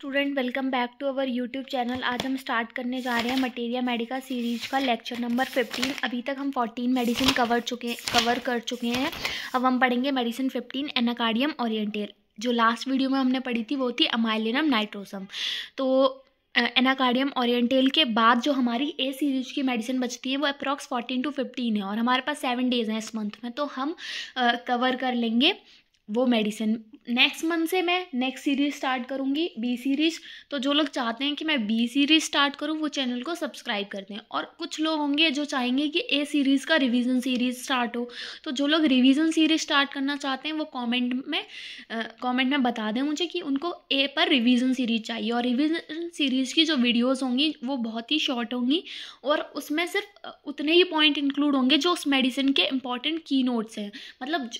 student welcome back to our YouTube channel आज हम start करने जा रहे हैं मटेरिया मेडिका सीरीज का लेक्चर नंबर 15 अभी तक हम 14 मेडिसिन कवर चुके कवर कर चुके हैं अब हम पढ़ेंगे मेडिसिन 15 एनाकार्डियम ओरिएंटेल जो लास्ट वीडियो में हमने पढ़ी थी वो थी अमाइलिनम नाइट्रोसम तो एनाकार्डियम ओरिएंटेल के बाद जो हमारी ए सीरीज की मेडिसिन बचती है वो अप्रॉक्स 14 टू 15 है और हमारे पास सेवन डेज़ हैं इस मंथ में तो हम कवर कर लेंगे वो मेडिसिन नेक्स्ट मंथ से मैं नेक्स्ट सीरीज स्टार्ट करूँगी बी सीरीज तो जो लोग चाहते हैं कि मैं बी सीरीज स्टार्ट करूँ वो चैनल को सब्सक्राइब कर दें और कुछ लोग होंगे जो चाहेंगे कि ए सीरीज़ का रिवीजन सीरीज स्टार्ट हो तो जो लोग रिवीजन सीरीज स्टार्ट करना चाहते हैं वो कॉमेंट में कॉमेंट में बता दें मुझे कि उनको ए पर रिविज़न सीरीज चाहिए और रिविजन सीरीज की जो वीडियोज़ होंगी वो बहुत ही शॉर्ट होंगी और उसमें सिर्फ उतने ही पॉइंट इंक्लूड होंगे जो उस मेडिसिन के इंपॉर्टेंट की नोट्स हैं मतलब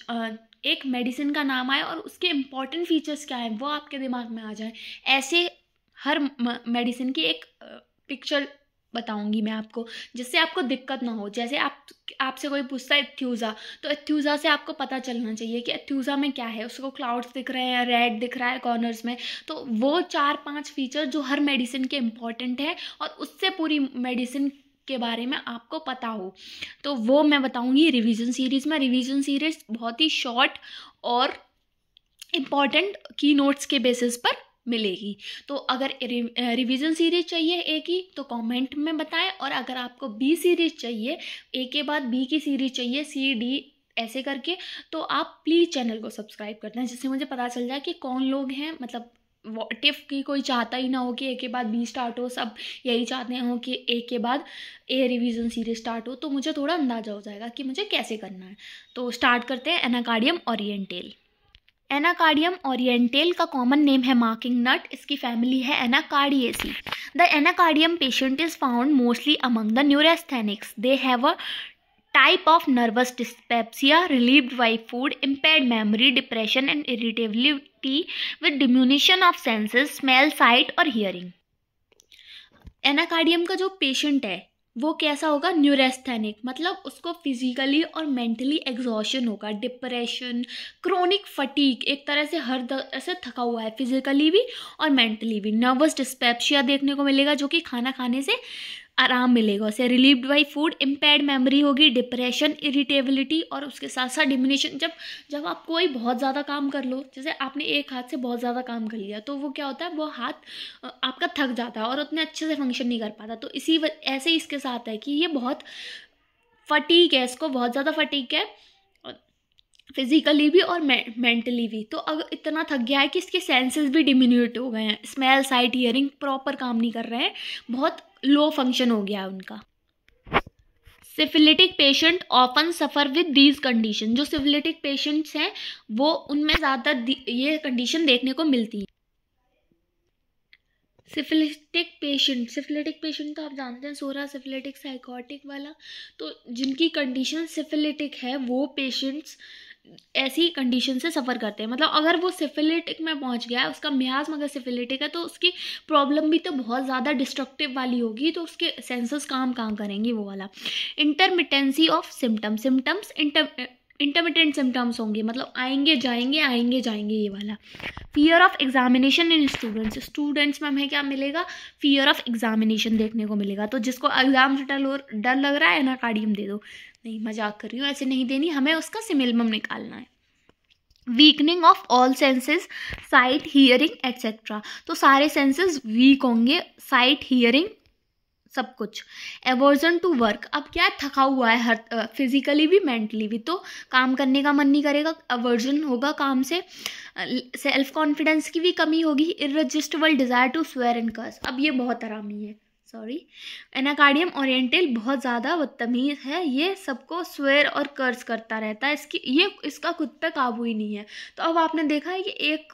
एक मेडिसिन का नाम आए और उसके इम्पॉर्टेंट फीचर्स क्या हैं वो आपके दिमाग में आ जाए ऐसे हर मेडिसिन की एक पिक्चर बताऊंगी मैं आपको जिससे आपको दिक्कत ना हो जैसे आप आपसे कोई पूछता है एथ्यूज़ा तो एथ्यूज़ा से आपको पता चलना चाहिए कि एथ्यूज़ा में क्या है उसको क्लाउड्स दिख रहे हैं रेड दिख रहा है कॉर्नर्स में तो वो चार पांच फीचर जो हर मेडिसिन के इम्पॉर्टेंट हैं और उससे पूरी मेडिसिन के बारे में आपको पता हो तो वो मैं बताऊँगी रिविज़न सीरीज़ में रिविज़न सीरीज़ बहुत ही शॉर्ट और इम्पॉर्टेंट की नोट्स के बेसिस पर मिलेगी तो अगर रिवीजन सीरीज चाहिए ए की तो कमेंट में बताएं और अगर आपको बी सीरीज चाहिए ए के बाद बी की सीरीज चाहिए सी डी ऐसे करके तो आप प्लीज़ चैनल को सब्सक्राइब कर दें जिससे मुझे पता चल जाए कि कौन लोग हैं मतलब टिफ की कोई चाहता ही ना हो कि एक के बाद बी स्टार्ट हो सब यही चाहते हो कि एक के बाद ए रिवीजन सीरीज स्टार्ट हो तो मुझे थोड़ा अंदाजा हो जाएगा कि मुझे कैसे करना है तो स्टार्ट करते हैं एनाकार्डियम ओरिएंटेल एनाकार्डियम ओरिएंटेल का कॉमन नेम है मार्किंग नट इसकी फैमिली है Anacardiaceae the Anacardium patient is found mostly among the neurasthenics they have a type of nervous dyspepsia relieve by food impair memory depression and irritability with diminution of senses smell sight और hearing Anacardium का जो patient है वो कैसा होगा न्यूरेस्थेनिक मतलब उसको physically और मेंटली एग्जॉशन होगा डिप्रेशन क्रोनिक फटीक एक तरह से हर तरह से थका हुआ है फिजिकली भी और मेंटली भी नर्वस डिस्पेप्सिया देखने को मिलेगा जो कि खाना खाने से आराम मिलेगा उसे relieved by food impair memory होगी डिप्रेशन इरिटेबिलिटी और उसके साथ साथ डिमिनेशन जब जब आप कोई बहुत ज़्यादा काम कर लो जैसे आपने एक हाथ से बहुत ज़्यादा काम कर लिया तो वो क्या होता है वो हाथ आपका थक जाता है और उतने अच्छे से फंक्शन नहीं कर पाता तो इसी ऐसे ही इसके साथ है कि ये बहुत फटीक है इसको बहुत ज़्यादा फटीक है फिजिकली भी और मेंटली भी तो अगर इतना थक गया है कि इसके सेंसेस भी डिमिन्यूट हो गए हैं स्मेल साइट हियरिंग प्रॉपर काम नहीं कर रहे हैं बहुत लो फंक्शन हो गया है उनका syphilitic patient often suffer with these condition जो सिफिलिटिक पेशेंट्स हैं वो उनमें ज़्यादा ये कंडीशन देखने को मिलती है सिफिलिटिक पेशेंट सिफिलिटिक पेशेंट तो आप जानते हैं सोरा सिफिलिटिक साइकोटिक वाला तो जिनकी कंडीशन सिफिलिटिक है वो पेशेंट्स ऐसी कंडीशन से सफ़र करते हैं मतलब अगर वो सिफिलिटिक में पहुंच गया है उसका म्याज मगर सिफिलिटिक है तो उसकी प्रॉब्लम भी तो बहुत ज़्यादा डिस्ट्रक्टिव वाली होगी तो उसके सेंसेस काम काम करेंगे वो वाला intermittency of symptom symptoms inter intermittent symptoms होंगे मतलब आएंगे जाएंगे आएंगे जाएंगे ये वाला fear of examination in students students में हमें क्या मिलेगा फियर ऑफ एग्जामिनेशन देखने को मिलेगा तो जिसको एग्जाम से डर डर लग रहा है एनाकार्डियम दे दो नहीं मजाक कर रही हूँ ऐसे नहीं देनी हमें उसका सिमिलम निकालना है weakening of all senses sight hearing etcetera तो सारे सेंसेस वीक होंगे साइट हियरिंग सब कुछ एवर्जन टू वर्क अब क्या है थका हुआ है हर फिजिकली भी मेंटली भी तो काम करने का मन नहीं करेगा एवर्जन होगा काम से सेल्फ कॉन्फिडेंस की भी कमी होगी irresistible desire to swear and curse अब ये बहुत आरामी है सॉरी एनाकार्डियम ओरिएंटल बहुत ज़्यादा बदतमीज़ है ये सबको स्वेयर और कर्ज करता रहता है इसकी ये इसका खुद पे काबू ही नहीं है तो अब आपने देखा है कि एक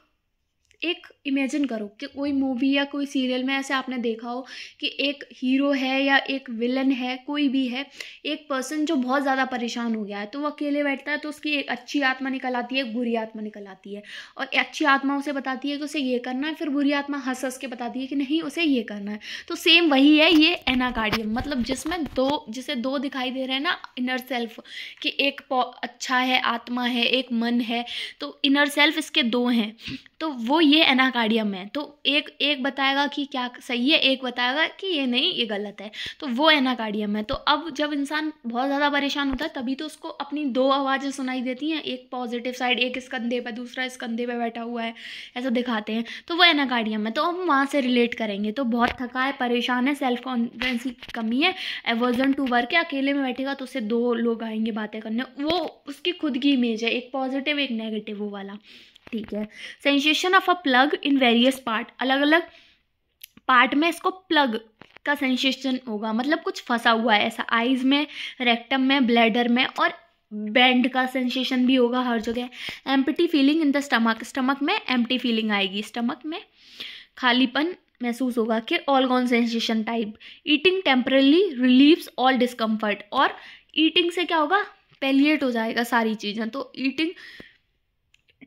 एक इमेजिन करो कि कोई मूवी या कोई सीरियल में ऐसे आपने देखा हो कि एक हीरो है या एक विलन है कोई भी है एक पर्सन जो बहुत ज़्यादा परेशान हो गया है तो वो अकेले बैठता है तो उसकी एक अच्छी आत्मा निकल आती है एक बुरी आत्मा निकल आती है और अच्छी आत्मा उसे बताती है कि उसे ये करना है फिर बुरी आत्मा हंस हंस के बताती है कि नहीं उसे ये करना है तो सेम वही है ये एनाकार्डियम मतलब जिसमें दो जिसे दो दिखाई दे रहे हैं ना इनर सेल्फ कि एक अच्छा है आत्मा है एक मन है तो इनर सेल्फ इसके दो हैं तो वो ये एनाकार कार्डियम है तो एक एक बताएगा कि क्या सही है एक बताएगा कि ये नहीं ये गलत है तो वो एनाकार्डियम है तो अब जब इंसान बहुत ज़्यादा परेशान होता है तभी तो उसको अपनी दो आवाज़ें सुनाई देती हैं एक पॉजिटिव साइड एक इस कंधे पर दूसरा इस कंधे पर बैठा हुआ है ऐसा दिखाते हैं तो वो एनाकार्डियम है तो हम वहाँ से रिलेट करेंगे तो बहुत थका है परेशान है सेल्फ कॉन्फिडेंस की कमी है एवर्जन टू वर्क है अकेले में बैठेगा तो उससे दो लोग आएंगे बातें करने वो उसकी खुद की इमेज है एक पॉजिटिव एक नेगेटिव वो वाला ठीक है sensation of a plug in various part अलग अलग पार्ट में इसको प्लग का सेंसेशन होगा मतलब कुछ फंसा हुआ है ऐसा आइज में रेक्टम में ब्लैडर में और बैंड का सेंसेशन भी होगा हर जगह empty feeling in the stomach stomach में एम्पटी फीलिंग आएगी स्टमक में खालीपन महसूस होगा कि all gone sensation type eating temporarily relieves all discomfort और ईटिंग से क्या होगा पेलिएट हो जाएगा सारी चीज़ें तो ईटिंग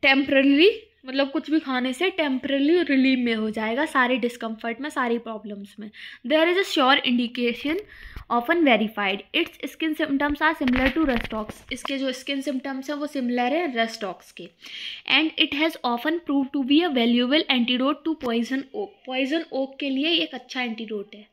टेम्परली मतलब कुछ भी खाने से टेम्परली रिलीव में हो जाएगा सारे डिस्कम्फर्ट में सारी प्रॉब्लम्स में there is a sure indication often verified its skin symptoms are similar to Rhus tox इसके जो स्किन सिम्टम्स हैं वो सिमिलर है रेस्टॉक्स के and it has often prove to be a valuable antidote to poison oak poison oak के लिए एक अच्छा एंटीडोट है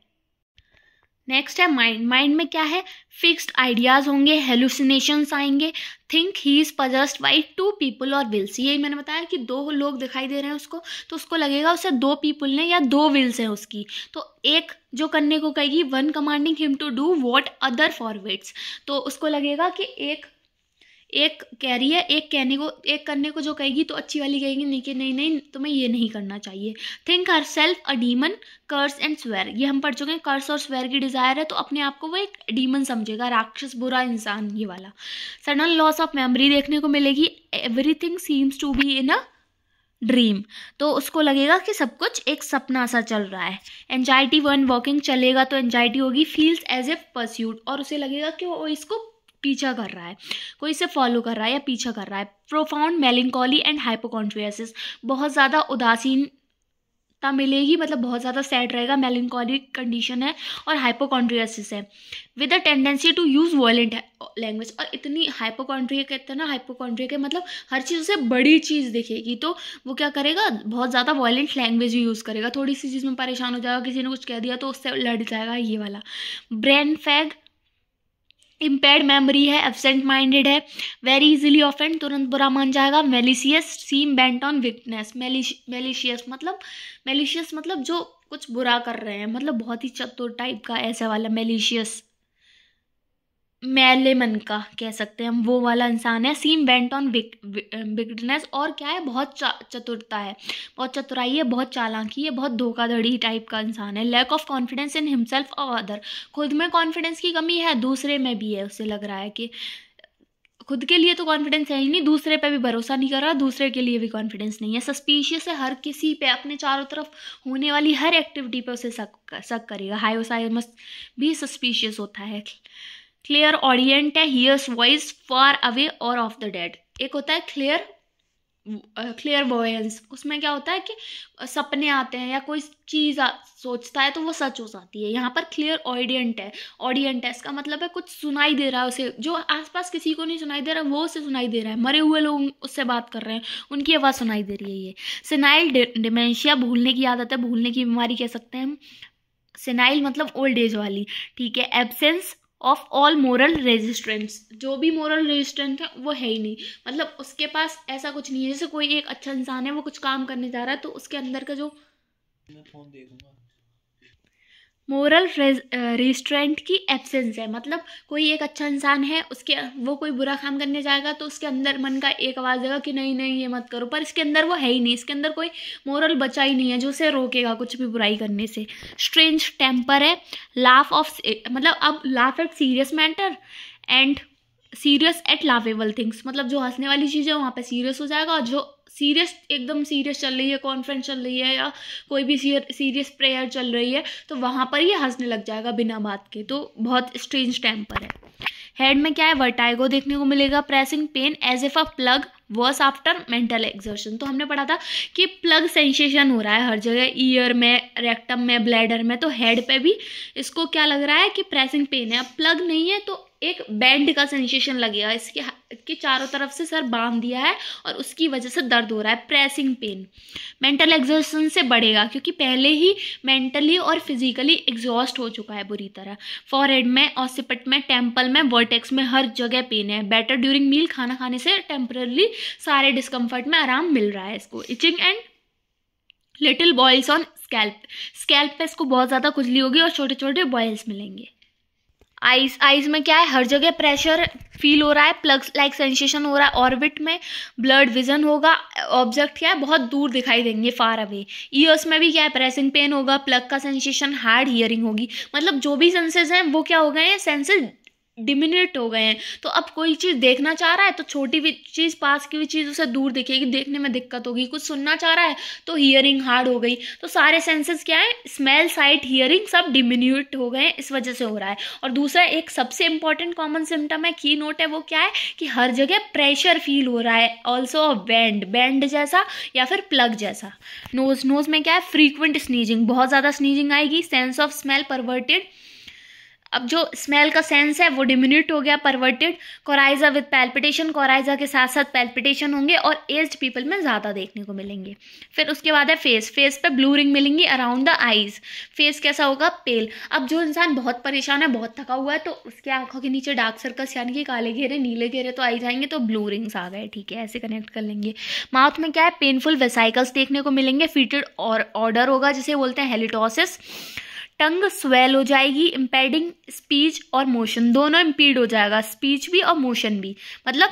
नेक्स्ट है माइंड माइंड में क्या है फिक्स्ड आइडियाज़ होंगे हेलुसिनेशंस आएंगे think he is possessed by two people और विल्स यही मैंने बताया कि दो लोग दिखाई दे रहे हैं उसको तो उसको लगेगा उसे दो पीपल ने या दो विल्स हैं उसकी तो एक जो करने को कहेगी one commanding him to do what other forwards तो उसको लगेगा कि एक एक कह रही है एक कहने को एक करने को जो कहेगी तो अच्छी वाली कहेगी नहीं कि नहीं नहीं तुम्हें ये नहीं करना चाहिए think herself a demon curse and swear ये हम पढ़ चुके हैं कर्स और स्वेर की डिज़ायर है तो अपने आप को वो एक डीमन समझेगा राक्षस बुरा इंसान ये वाला सडन लॉस ऑफ मेमोरी देखने को मिलेगी everything seems to be in a dream तो उसको लगेगा कि सब कुछ एक सपना सा चल रहा है एनजाइटी वन वॉकिंग चलेगा तो एनजाइटी होगी फील्स एज ए परस्यूड और उसे लगेगा कि वो इसको पीछा कर रहा है कोई इसे फॉलो कर रहा है या पीछा कर रहा है प्रोफाउंड मेलिकॉली एंड हाइपोकॉन्ट्रियासिस बहुत ज़्यादा उदासीन ता मिलेगी मतलब बहुत ज़्यादा सैड रहेगा मेलिनकॉलिक कंडीशन है और हाइपोकॉन्ड्रियासिस है with a tendency to use violent language और इतनी हाइपोकॉन्ड्रिया कहते हैं ना हाइपोकॉन्ड्रिया के मतलब हर चीज़ उसे बड़ी चीज़ दिखेगी तो वो क्या करेगा बहुत ज़्यादा वॉयेंट लैंग्वेज भी यूज़ करेगा थोड़ी सी चीज़ में परेशान हो जाएगा किसी ने कुछ कह दिया तो उससे लड़ जाएगा ये वाला ब्रेन फैग इम्पेयर्ड मेमोरी है एबसेंट माइंडेड है वेरी इजिली ऑफेंड तुरंत बुरा मान जाएगा malicious seem bent on weakness malicious मतलब मेलिशियस मतलब जो कुछ बुरा कर रहे हैं मतलब बहुत ही चतुर टाइप का ऐसे वाला मेलिशियस मैले मन का कह सकते हैं हम वो वाला इंसान है सीम बेंट ऑन बिगनेस और क्या है बहुत चतुरता है बहुत चतुराई है बहुत चालाकी है बहुत धोखाधड़ी टाइप का इंसान है lack of confidence in himself और अदर खुद में कॉन्फिडेंस की कमी है दूसरे में भी है उसे लग रहा है कि खुद के लिए तो कॉन्फिडेंस है ही नहीं दूसरे पे भी भरोसा नहीं कर रहा दूसरे के लिए भी कॉन्फिडेंस नहीं है सस्पीशियस है हर किसी पे अपने चारों तरफ होने वाली हर एक्टिविटी पे उसे शक शक करेगा हाई मस्त भी सस्पीशियस होता है क्लियर ऑडियंट है हियर्स वॉइस फार अवे और ऑफ द डेड एक होता है क्लियर क्लियर वॉयस उसमें क्या होता है कि सपने आते हैं या कोई चीज़ सोचता है तो वो सच हो जाती है यहाँ पर क्लियर ऑडियंट है ऑडियंट है इसका मतलब है कुछ सुनाई दे रहा है उसे जो आसपास किसी को नहीं सुनाई दे रहा वो उसे सुनाई दे रहा है मरे हुए लोग उससे बात कर रहे हैं उनकी आवाज़ सुनाई दे रही है ये सिनाइल डिमेंशिया भूलने की आदत है भूलने की बीमारी कह सकते हैं हम सिनाइल मतलब ओल्ड एज वाली ठीक है absence of all moral resistance जो भी मोरल रेजिस्टेंस है वो है ही नहीं मतलब उसके पास ऐसा कुछ नहीं है जैसे कोई एक अच्छा इंसान है वो कुछ काम करने जा रहा है तो उसके अंदर का जो मैं फोन देखूंगा मोरल रिस्ट्रेंट की एब्सेंस है मतलब कोई एक अच्छा इंसान है उसके वो कोई बुरा काम करने जाएगा तो उसके अंदर मन का एक आवाज़ देगा कि नहीं नहीं ये मत करो पर इसके अंदर वो है ही नहीं इसके अंदर कोई मोरल बचा ही नहीं है जो उसे रोकेगा कुछ भी बुराई करने से स्ट्रेंज टेम्पर है लाफ ऑफ मतलब अब laugh at serious matter and serious at laughable things मतलब जो हंसने वाली चीज़ है वहाँ पे सीरियस हो जाएगा और जो सीरियस एकदम सीरियस चल रही है कॉन्फ्रेंस चल रही है या कोई भी सीरियस प्रेयर चल रही है तो वहाँ पर ये हंसने लग जाएगा बिना बात के तो बहुत स्ट्रेंज टेम्पर है हेड में क्या है वर्टाइगो देखने को मिलेगा pressing pain as if a plug worse after mental exertion तो हमने पढ़ा था कि प्लग सेंसेशन हो रहा है हर जगह ईयर में रेक्टम में ब्लैडर में तो हेड पे भी इसको क्या लग रहा है कि प्रेसिंग पेन है अब प्लग नहीं है तो एक बैंड का सेंसेशन लगेगा इसके के चारों तरफ से सर बांध दिया है और उसकी वजह से दर्द हो रहा है प्रेसिंग पेन मेंटल एग्जॉशन से बढ़ेगा क्योंकि पहले ही मेंटली और फिजिकली एग्जॉस्ट हो चुका है बुरी तरह फॉरहेड में ऑसिपट में टेम्पल में वर्टेक्स में हर जगह पेन है बेटर ड्यूरिंग मील खाना खाने से टेम्परली सारे डिस्कम्फर्ट में आराम मिल रहा है इसको itching and little boils on scalp scalp पे इसको बहुत ज़्यादा खुजली होगी और छोटे छोटे बॉयल्स मिलेंगे आइस आइस में क्या है हर जगह प्रेशर फील हो रहा है प्लग्स लाइक सेंसेशन हो रहा है ऑर्बिट में ब्लड विजन होगा ऑब्जेक्ट क्या है बहुत दूर दिखाई देंगे फार अवे ईयर्स में भी क्या है प्रेसिंग पेन होगा प्लग का सेंसेशन हार्ड हियरिंग होगी मतलब जो भी सेंसेज हैं वो क्या हो गए हैं सेंसेज डिमिनेट हो गए हैं तो अब कोई चीज़ देखना चाह रहा है तो छोटी भी चीज़ पास की भी चीज़ उसे दूर दिखेगी देखने में दिक्कत होगी कुछ सुनना चाह रहा है तो हियरिंग हार्ड हो गई तो सारे सेंसेस क्या है स्मेल साइट हियरिंग सब डिमिन्यूट हो गए इस वजह से हो रहा है और दूसरा एक सबसे इंपॉर्टेंट कॉमन सिम्टम है की नोट है वो क्या है कि हर जगह प्रेशर फील हो रहा है ऑल्सो बैंड बैंड जैसा या फिर प्लग जैसा नोज नोज में क्या है फ्रीक्वेंट स्नीजिंग बहुत ज़्यादा स्नीजिंग आएगी सेंस ऑफ स्मेल परवर्टेड अब जो स्मेल का सेंस है वो डिमिन्यूट हो गया perverted coryza with palpitation coryza के साथ साथ पैल्पिटेशन होंगे और एज्ड पीपल में ज़्यादा देखने को मिलेंगे फिर उसके बाद है फेस फेस पे ब्लू रिंग मिलेंगी अराउंड द आईज फेस कैसा होगा पेल अब जो इंसान बहुत परेशान है बहुत थका हुआ है तो उसके आंखों के नीचे डार्क सर्कल्स यानी कि काले घेरे नीले घेरे तो आई जाएंगे तो ब्लू रिंग्स आ गए ठीक है ऐसे कनेक्ट कर लेंगे माउथ में क्या है पेनफुल वेसाइकल्स देखने को मिलेंगे फीटेड और ऑर्डर होगा जिसे बोलते हैं हेलिटोसिस टंग स्वेल हो जाएगी इम्पेडिंग स्पीच और मोशन दोनों इम्पीड हो जाएगा स्पीच भी और मोशन भी मतलब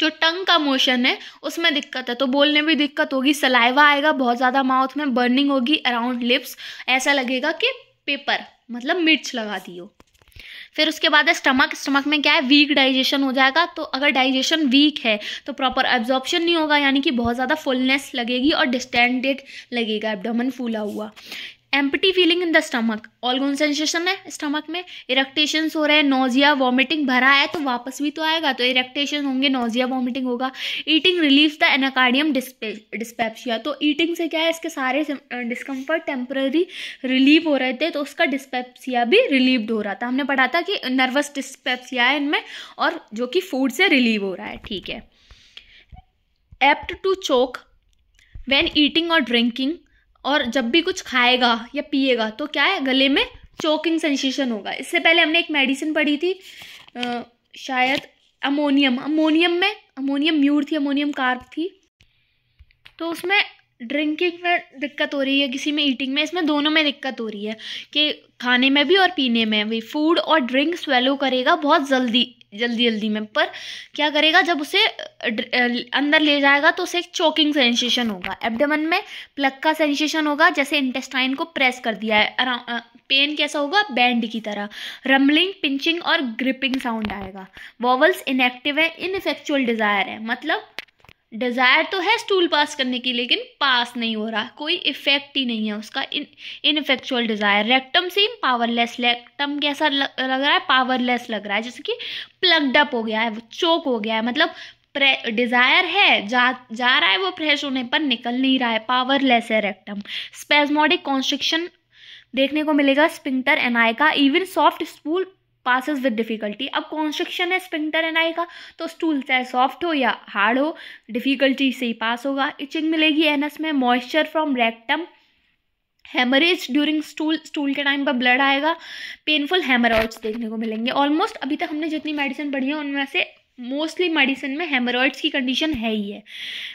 जो टंग का मोशन है उसमें दिक्कत है तो बोलने में दिक्कत होगी सलाइवा आएगा बहुत ज़्यादा माउथ में बर्निंग होगी अराउंड लिप्स ऐसा लगेगा कि पेपर मतलब मिर्च लगा दी फिर उसके बाद है स्टमक स्टमक में क्या है वीक डाइजेशन हो जाएगा तो अगर डाइजेशन वीक है तो प्रॉपर एब्जॉर्प्शन नहीं होगा यानी कि बहुत ज़्यादा फुलनेस लगेगी और डिस्टेंडेड लगेगा एबडमन फूला हुआ empty feeling in the stomach all sensation है स्टमक में इरेक्टेशन हो रहे हैं नोजिया वॉमिटिंग भरा है तो वापस भी तो आएगा तो इरेक्टेशन होंगे नोजिया वॉमिटिंग होगा eating relief the Anacardium dyspepsia तो ईटिंग से क्या है इसके सारे डिस्कम्फर्ट टेम्पररी रिलीव हो रहे थे तो उसका डिस्पेप्सिया भी रिलीव्ड हो रहा था हमने पढ़ा था कि नर्वस डिस्पेप्सिया है इनमें और जो कि फूड से रिलीव हो रहा है ठीक है apt to choke when eating और ड्रिंकिंग और जब भी कुछ खाएगा या पिएगा तो क्या है गले में चोकिंग सेंसेशन होगा इससे पहले हमने एक मेडिसिन पढ़ी थी आ, शायद अमोनियम अमोनियम में अमोनियम म्यूर थी अमोनियम कार्ब थी तो उसमें ड्रिंकिंग में दिक्कत हो रही है किसी में ईटिंग में इसमें दोनों में दिक्कत हो रही है कि खाने में भी और पीने में भी फूड और ड्रिंक स्वेलो करेगा बहुत जल्दी जल्दी जल्दी में पर क्या करेगा जब उसे अंदर ले जाएगा तो उसे एक चोकिंग सेंसेशन होगा एबडमन में प्लग का सेंसेशन होगा जैसे इंटेस्टाइन को प्रेस कर दिया है पेन कैसा होगा बैंड की तरह रमलिंग पिंचिंग और ग्रिपिंग साउंड आएगा वॉवल्स इनएक्टिव है इनफेक्चुअल डिज़ायर है मतलब डिज़ायर तो है स्टूल पास करने की लेकिन पास नहीं हो रहा कोई इफ़ेक्ट ही नहीं है उसका in ineffectual desire rectum seem powerless rectum कैसा लग रहा है पावरलेस लग रहा है जैसे कि प्लगडअप हो गया है वो चोक हो गया है मतलब डिज़ायर है जा जा रहा है वो फ्रेश होने पर निकल नहीं रहा है पावरलेस है रेक्टम स्पेजमोडिक कॉन्स्ट्रिक्शन देखने को मिलेगा sphincter ani even soft stool passes with difficulty अब कॉन्स्ट्रक्शन है स्प्रिंटर एन आई का तो स्टूल चाहे सॉफ्ट हो या हार्ड हो डिफ़िकल्टी से ही पास होगा इचिंग मिलेगी एन एस में moisture from rectum haemorrhage during stool stool के टाइम पर ब्लड आएगा पेनफुल हेमरॉइड्स देखने को मिलेंगे ऑलमोस्ट अभी तक हमने जितनी मेडिसिन पढ़ी है उनमें से मोस्टली मेडिसिन में हेमरॉइड्स की कंडीशन है ही है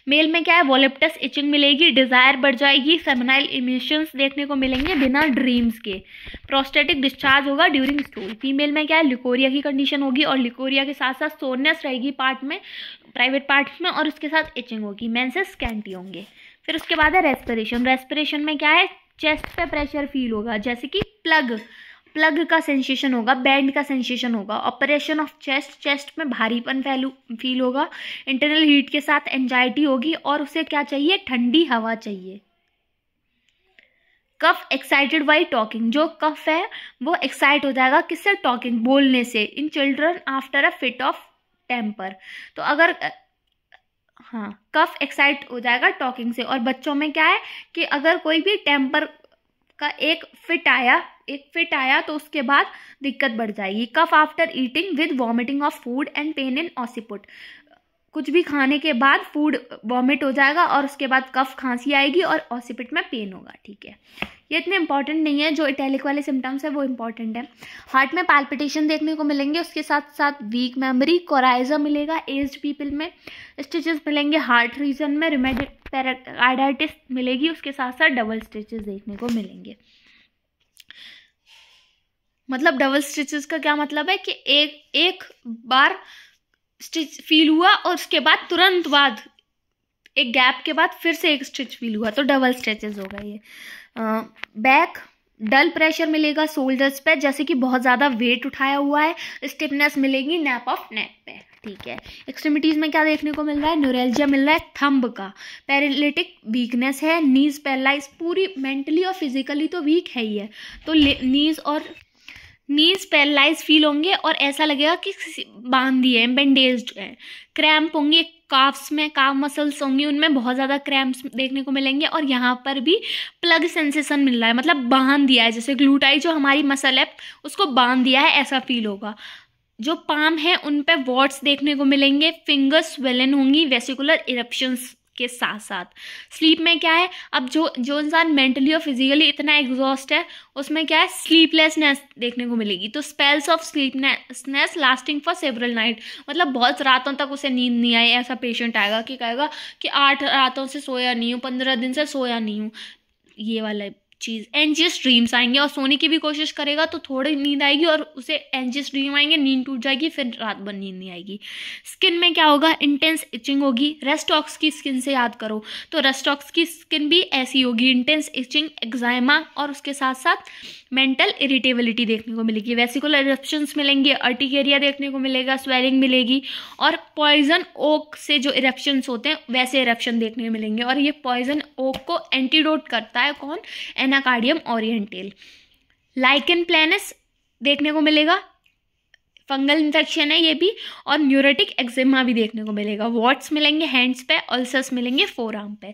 मेल में क्या है वॉलिप्टस इचिंग मिलेगी डिज़ायर बढ़ जाएगी सेमिनाइल इमिशंस देखने को मिलेंगे बिना ड्रीम्स के प्रोस्टेटिक डिस्चार्ज होगा ड्यूरिंग स्टूल फीमेल में क्या है लिकोरिया की कंडीशन होगी और लिकोरिया के साथ साथ सोनस रहेगी पार्ट में प्राइवेट पार्ट में और उसके साथ इचिंग होगी मैंसेस स्कैंटी होंगे फिर उसके बाद है रेस्परेशन रेस्परेशन में क्या है चेस्ट पे प्रेशर फील होगा जैसे कि प्लग प्लग का सेंसेशन होगा बैंड का सेंसेशन होगा ऑपरेशन ऑफ चेस्ट चेस्ट में भारीपन फैलू फील होगा इंटरनल हीट के साथ एंजाइटी होगी और उसे क्या चाहिए ठंडी हवा चाहिए कफ एक्साइटेड बाई टॉकिंग जो कफ है वो एक्साइट हो जाएगा किससे टॉकिंग बोलने से in children after a fit of temper तो अगर हाँ कफ एक्साइट हो जाएगा टॉकिंग से और बच्चों में क्या है कि अगर कोई भी टेम्पर का एक फिट आया एक फिट आया तो उसके बाद दिक्कत बढ़ जाएगी cough after eating with vomiting of food and pain in occiput कुछ भी खाने के बाद फूड वॉमिट हो जाएगा और उसके बाद कफ खांसी आएगी और ऑसिपिट में पेन होगा ठीक है ये इतने इंपॉर्टेंट नहीं है जो इटैलिक वाले सिम्टम्स हैं वो इंपॉर्टेंट है हार्ट में पाल्पिटेशन देखने को मिलेंगे उसके साथ साथ वीक मेमोरी कोराइजा मिलेगा एज्ड पीपल में स्टिचेस मिलेंगे हार्ट रीजन में रिमेड पैराडाइटिस मिलेगी उसके साथ साथ डबल स्टिचेस देखने को मिलेंगे मतलब डबल स्टिचेस का क्या मतलब है कि एक एक बार स्टिच फील हुआ और उसके बाद तुरंत बाद एक गैप के बाद फिर से एक स्टिच फील हुआ तो डबल हो गए ये बैक डल प्रेशर मिलेगा शोल्डर्स पे जैसे कि बहुत ज़्यादा वेट उठाया हुआ है स्टिफनेस मिलेगी नैप ऑफ नेक पे ठीक है एक्सट्रीमिटीज़ में क्या देखने को मिल रहा है न्यूरेलजिया मिल रहा है थंब का पैरालिटिक वीकनेस है नीज पैरलाइज पूरी मेंटली और फिजिकली तो वीक है ही है तो नीज और नीज पैरलाइज फील होंगे और ऐसा लगेगा कि बांध दिए हैं बैंडेज हैं क्रैम्प होंगे काफ्स में काफ मसल्स होंगी उनमें बहुत ज़्यादा क्रैम्प्स देखने को मिलेंगे और यहाँ पर भी प्लग सेंसेशन मिल रहा है मतलब बांध दिया है जैसे ग्लूटाई जो हमारी मसल है उसको बांध दिया है ऐसा फील होगा जो पाम है उन पर वॉट्स देखने को मिलेंगे फिंगर्स वेलन होंगी वेसिकुलर इरप्शंस के साथ साथ स्लीप में क्या है अब जो जो इंसान मेंटली और फिजिकली इतना एग्जॉस्ट है उसमें क्या है स्लीपलेसनेस देखने को मिलेगी तो spells of sleepiness lasting for several night मतलब बहुत रातों तक उसे नींद नहीं आई ऐसा पेशेंट आएगा कि कहेगा कि आठ रातों से सोया नहीं हूँ पंद्रह दिन से सोया नहीं हूँ ये वाला चीज़ एनजीएस ड्रीम्स आएंगे और सोने की भी कोशिश करेगा तो थोड़ी नींद आएगी और उसे एनजीएस ड्रीम आएंगे नींद टूट जाएगी फिर रात भर नींद नहीं आएगी स्किन में क्या होगा इंटेंस इचिंग होगी रेस्टॉक्स की स्किन से याद करो तो रेस्टॉक्स की स्किन भी ऐसी होगी इंटेंस इचिंग एग्जाइमा और उसके साथ साथ मेंटल इरिटेबिलिटी देखने को मिलेगी वेसिकुलर इरप्शन मिलेंगे अर्टिकेरिया देखने को मिलेगा स्वेलिंग मिलेगी और पॉइजन ओक से जो इरप्शन होते हैं वैसे इरप्शन देखने को मिलेंगे और ये पॉइजन ओक को एंटीडोट करता है कौन एन एनाकार्डियम ओरिएंटल लाइकन प्लेनस देखने को मिलेगा फंगल इन्फेक्शन है ये भी और न्यूरोटिक एक्जिमा भी देखने को मिलेगा वॉट्स मिलेंगे हैंड्स पे अल्सर्स मिलेंगे फोर आर्म पे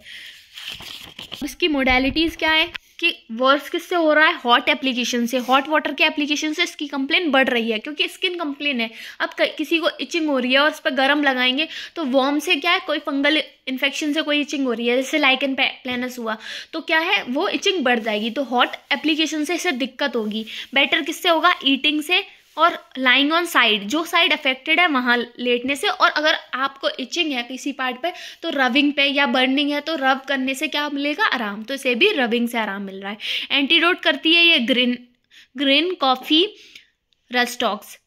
इसकी मोडेलिटीज़ क्या है कि वर्स किससे हो रहा है हॉट एप्लीकेशन से हॉट वाटर के एप्लीकेशन से इसकी कंप्लेन बढ़ रही है क्योंकि स्किन कंप्लेन है अब किसी को इचिंग हो रही है और उस पर गर्म लगाएंगे तो वॉर्म से क्या है कोई फंगल इन्फेक्शन से कोई इचिंग हो रही है जैसे लाइकन प्लानस हुआ तो क्या है वो इचिंग बढ़ जाएगी तो हॉट एप्लीकेशन से इससे दिक्कत होगी बेटर किससे होगा ईटिंग से और लाइंग ऑन साइड जो साइड अफेक्टेड है वहाँ लेटने से और अगर आपको इचिंग है किसी पार्ट पे तो रविंग पे या बर्निंग है तो रब करने से क्या मिलेगा आराम तो इसे भी रविंग से आराम मिल रहा है एंटीडोट करती है ये ग्रीन ग्रीन कॉफ़ी रस्टॉक्स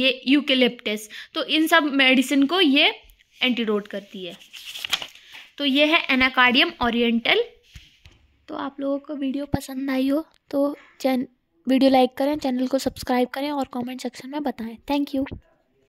ये यूकेलिप्टिस तो इन सब मेडिसिन को ये एंटीडोट करती है तो ये है एनाकार्डियम ओरिएंटल तो आप लोगों को वीडियो पसंद आई हो तो चैन वीडियो लाइक करें चैनल को सब्सक्राइब करें और कमेंट सेक्शन में बताएं थैंक यू